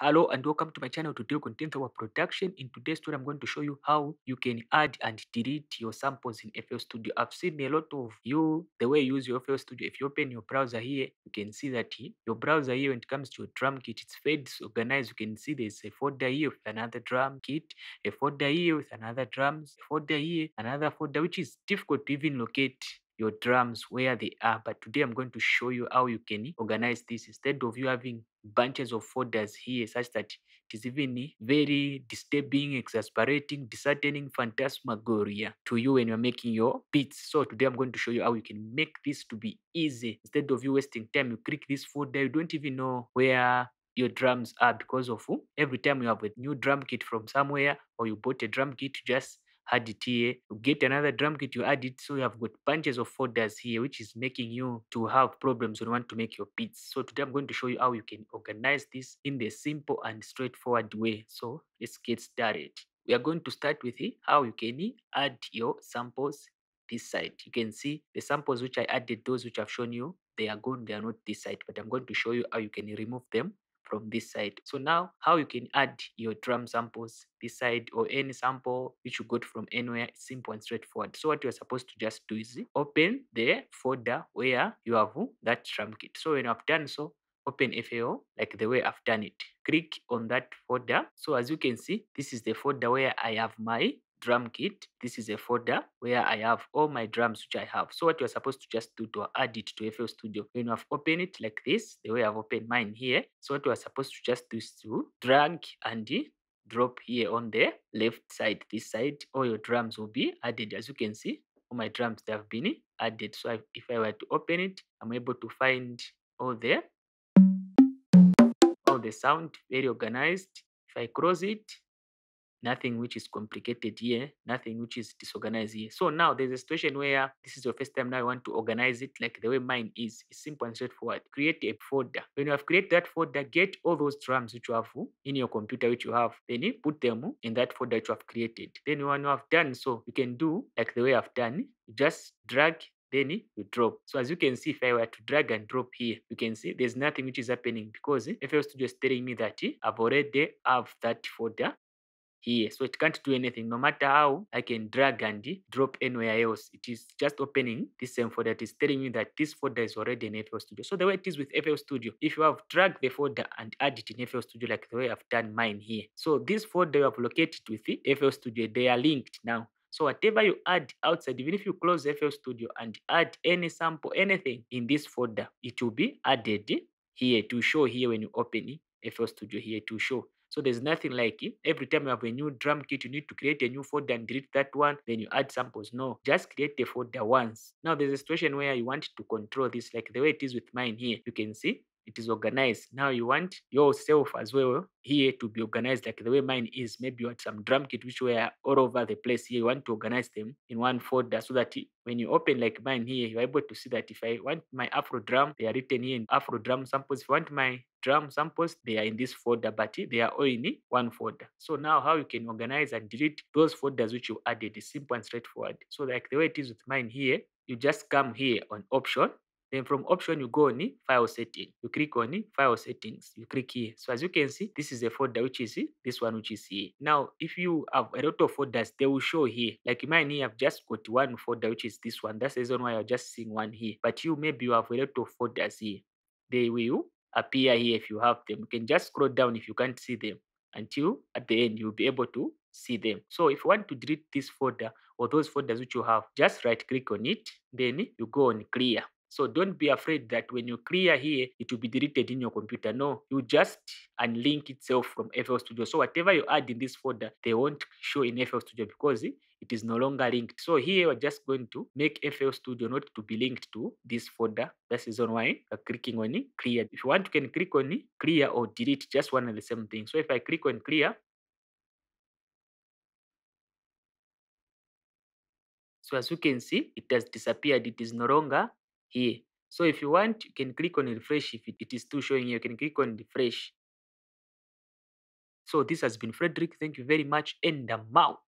Hello and welcome to my channel tutorial content our production. In today's tutorial, I'm going to show you how you can add and delete your samples in FL Studio. I've seen a lot of you, the way you use your FL Studio, if you open your browser here, you can see that your browser here, when it comes to your drum kit, it's very disorganized. You can see there's a folder here with another drum kit, a folder here with another drums, a folder here, another folder, which is difficult to even locate your drums where they are but today i'm going to show you how you can organize this instead of you having bunches of folders here such that it is even very disturbing, exasperating, disheartening phantasmagoria to you when you're making your beats. So today I'm going to show you how you can make this to be easy. Instead of you wasting time, you click this folder, you don't even know where your drums are because of who? every time you have a new drum kit from somewhere or you bought a drum kit, just add it here You get another drum kit you add it so you have got bunches of folders here which is making you to have problems when you want to make your beats so today i'm going to show you how you can organize this in the simple and straightforward way so let's get started we are going to start with how you can add your samples this side you can see the samples which i added those which i've shown you they are gone they are not this side but i'm going to show you how you can remove them from this side. So now how you can add your drum samples this side or any sample which you got from anywhere simple and straightforward. So what you're supposed to just do is open the folder where you have that drum kit. So when you have done so, open FAO like the way I've done it. Click on that folder. So as you can see, this is the folder where I have my drum kit. This is a folder where I have all my drums which I have. So what you're supposed to just do to add it to FL Studio, when you have opened it like this, the way I've opened mine here, so what you're supposed to just do is to drag and drop here on the left side, this side, all your drums will be added. As you can see, all my drums they have been added. So if I were to open it, I'm able to find all the all the sound very organized. If I close it, nothing which is complicated here, nothing which is disorganized here. So now there's a situation where this is your first time now you want to organize it like the way mine is. It's simple and straightforward. Create a folder. When you have created that folder, get all those drums which you have in your computer which you have. Then you put them in that folder which you have created. Then when you have done so, you can do like the way I've done. You just drag then you drop. So as you can see, if I were to drag and drop here, you can see there's nothing which is happening because FL Studio is telling me that I've already have that folder here so it can't do anything no matter how i can drag and drop anywhere else it is just opening this same folder it is telling me that this folder is already in fl studio so the way it is with fl studio if you have dragged the folder and add it in fl studio like the way i've done mine here so this folder you have located with the fl studio they are linked now so whatever you add outside, even if you close FL Studio and add any sample, anything in this folder, it will be added here to show here when you open FL Studio here to show. So there's nothing like it. Every time you have a new drum kit, you need to create a new folder and delete that one. Then you add samples. No, just create the folder once. Now there's a situation where you want to control this, like the way it is with mine here. You can see it is organized. Now you want yourself as well here to be organized like the way mine is. Maybe you had some drum kit which were all over the place here. You want to organize them in one folder so that when you open like mine here, you're able to see that if I want my Afro drum, they are written here in Afro drum samples. If want my drum samples, they are in this folder, but they are all in one folder. So now how you can organize and delete those folders which you added is simple and straightforward. So like the way it is with mine here, you just come here on option then from option, you go on file setting. You click on file settings. You click here. So as you can see, this is a folder which is this one which is here. Now, if you have a lot of folders, they will show here. Like mine here, I've just got one folder which is this one. That's the reason why you're just seeing one here. But you maybe you have a lot of folders here. They will appear here if you have them. You can just scroll down if you can't see them until at the end you'll be able to see them. So if you want to delete this folder or those folders which you have, just right click on it. Then you go on clear. So don't be afraid that when you clear here, it will be deleted in your computer. No, you just unlink itself from FL Studio. So whatever you add in this folder, they won't show in FL Studio because it is no longer linked. So here we're just going to make FL Studio not to be linked to this folder. That's the reason why i clicking on clear. If you want, you can click on clear or delete, just one and the same thing. So if I click on clear, so as you can see, it has disappeared. It is no longer here. Eh, so if you want, you can click on refresh. If it is still showing you, you can click on refresh. So this has been Frederick. Thank you very much and I'm out.